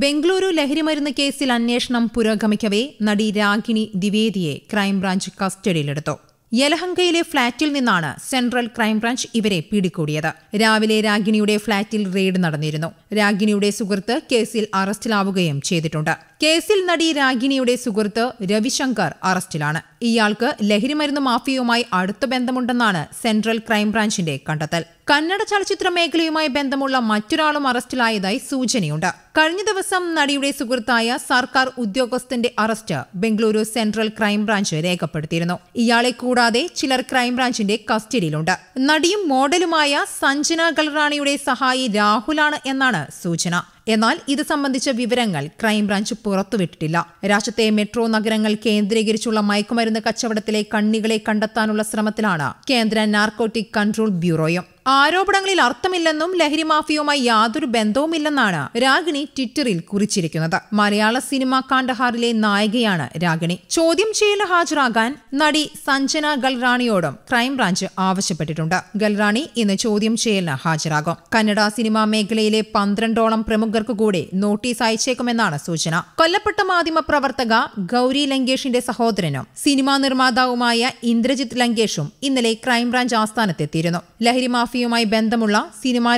ബംഗളൂരു ലഹരിമരുന്ന് കേസിൽ അന്വേഷണം പുരോഗമിക്കവേ നടി രാഗിണി ദ്വിവേദിയെ ക്രൈംബ്രാഞ്ച് കസ്റ്റഡിയിലെടുത്തു യലഹങ്കയിലെ ഫ്ളാറ്റിൽ നിന്നാണ് സെൻട്രൽ ക്രൈംബ്രാഞ്ച് ഇവരെ പിടികൂടിയത് രാവിലെ രാഗിണിയുടെ ഫ്ളാറ്റിൽ റെയ്ഡ് നടന്നിരുന്നു രാഗിണിയുടെ സുഹൃത്ത് കേസിൽ അറസ്റ്റിലാവുകയും ചെയ്തിട്ടുണ്ട് കേസിൽ നടി രാഗിണിയുടെ സുഹൃത്ത് രവിശങ്കർ അറസ്റ്റിലാണ് ഇയാൾക്ക് ലഹരിമരുന്ന് മാഫിയയുമായി അടുത്ത ബന്ധമുണ്ടെന്നാണ് സെൻട്രൽ ക്രൈംബ്രാഞ്ചിന്റെ കണ്ടെത്തൽ കന്നഡ ചലച്ചിത്ര മേഖലയുമായി ബന്ധമുള്ള മറ്റൊരാളും അറസ്റ്റിലായതായി സൂചനയുണ്ട് കഴിഞ്ഞ ദിവസം നടിയുടെ സുഹൃത്തായ സർക്കാർ ഉദ്യോഗസ്ഥന്റെ അറസ്റ്റ് ബംഗളൂരു സെൻട്രൽ ക്രൈംബ്രാഞ്ച് രേഖപ്പെടുത്തിയിരുന്നു ഇയാളെ കൂടെ കൂടാതെ ചിലർ ക്രൈംബ്രാഞ്ചിന്റെ കസ്റ്റഡിയിലുണ്ട് നടിയും മോഡലുമായ സഞ്ജന ഗൽറാണിയുടെ സഹായി രാഹുലാണ് എന്നാണ് സൂചന എന്നാൽ ഇത് സംബന്ധിച്ച വിവരങ്ങൾ ക്രൈംബ്രാഞ്ച് പുറത്തുവിട്ടിട്ടില്ല രാജ്യത്തെ മെട്രോ നഗരങ്ങൾ കേന്ദ്രീകരിച്ചുള്ള മയക്കുമരുന്ന് കച്ചവടത്തിലെ കണ്ണികളെ കണ്ടെത്താനുള്ള ശ്രമത്തിലാണ് കേന്ദ്ര നാർക്കോട്ടിക് കൺട്രോൾ ബ്യൂറോയും ആരോപണങ്ങളിൽ അർത്ഥമില്ലെന്നും ലഹരി മാഫിയയുമായി യാതൊരു ബന്ധവുമില്ലെന്നാണ് രാഗിണി ട്വിറ്ററിൽ കുറിച്ചിരിക്കുന്നത് മലയാള സിനിമ കാണ്ഡഹാറിലെ നായികയാണ് രാഗിണി ചോദ്യം ചെയ്യൽ ഹാജരാകാൻ നടി സഞ്ജന ഗൽറാണിയോടും ക്രൈംബ്രാഞ്ച് ആവശ്യപ്പെട്ടിട്ടുണ്ട് ഗൽറാണി ഇന്ന് ചോദ്യം ചെയ്യലിന് ഹാജരാകും കന്നഡ സിനിമാ മേഖലയിലെ പന്ത്രണ്ടോളം പ്രമുഖർക്കു കൂടി നോട്ടീസ് അയച്ചേക്കുമെന്നാണ് സൂചന കൊല്ലപ്പെട്ട മാധ്യമ പ്രവർത്തക ഗൌരി ലങ്കേഷിന്റെ സഹോദരനും സിനിമാ നിർമ്മാതാവുമായ ഇന്ദ്രജിത് ലങ്കേഷും ഇന്നലെ ക്രൈംബ്രാഞ്ച് ആസ്ഥാനത്തെത്തിയിരുന്നു ലഹരി മാഫിയ പാർട്ടിയുമായി ബന്ധമുള്ള സിനിമാ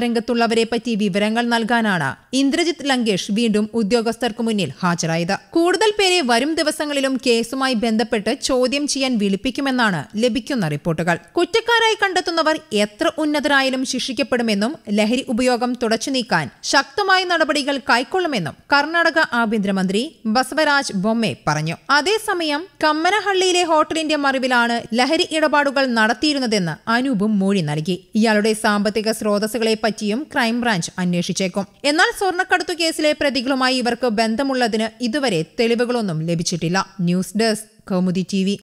പറ്റി വിവരങ്ങൾ നൽകാനാണ് ഇന്ദ്രജിത് ലങ്കേഷ് വീണ്ടും ഉദ്യോഗസ്ഥർക്കു മുന്നിൽ ഹാജരായത് കൂടുതൽ പേരെ വരും ദിവസങ്ങളിലും കേസുമായി ബന്ധപ്പെട്ട് ചോദ്യം ചെയ്യാൻ വിളിപ്പിക്കുമെന്നാണ് ലഭിക്കുന്ന റിപ്പോർട്ടുകൾ കുറ്റക്കാരായി കണ്ടെത്തുന്നവർ എത്ര ഉന്നതരായാലും ശിക്ഷിക്കപ്പെടുമെന്നും ലഹരി ഉപയോഗം തുടച്ചു നീക്കാൻ ശക്തമായ നടപടികൾ കൈക്കൊള്ളുമെന്നും കർണാടക ആഭ്യന്തരമന്ത്രി ബസവരാജ് ബൊമ്മെ പറഞ്ഞു അതേസമയം കമ്മനഹള്ളിയിലെ ഹോട്ടലിന്റെ മറിവിലാണ് ലഹരി ഇടപാടുകൾ നടത്തിയിരുന്നതെന്ന് അനൂപും മൊഴി നൽകി ഇയാളുടെ തങ്ങളുടെ സാമ്പത്തിക സ്രോതസ്സുകളെ പറ്റിയും ക്രൈംബ്രാഞ്ച് അന്വേഷിച്ചേക്കും എന്നാൽ സ്വർണ്ണക്കടത്തു കേസിലെ പ്രതികളുമായി ഇവർക്ക് ബന്ധമുള്ളതിന് ഇതുവരെ തെളിവുകളൊന്നും ലഭിച്ചിട്ടില്ല ന്യൂസ് ഡെസ്ക് കൗമുദി ടി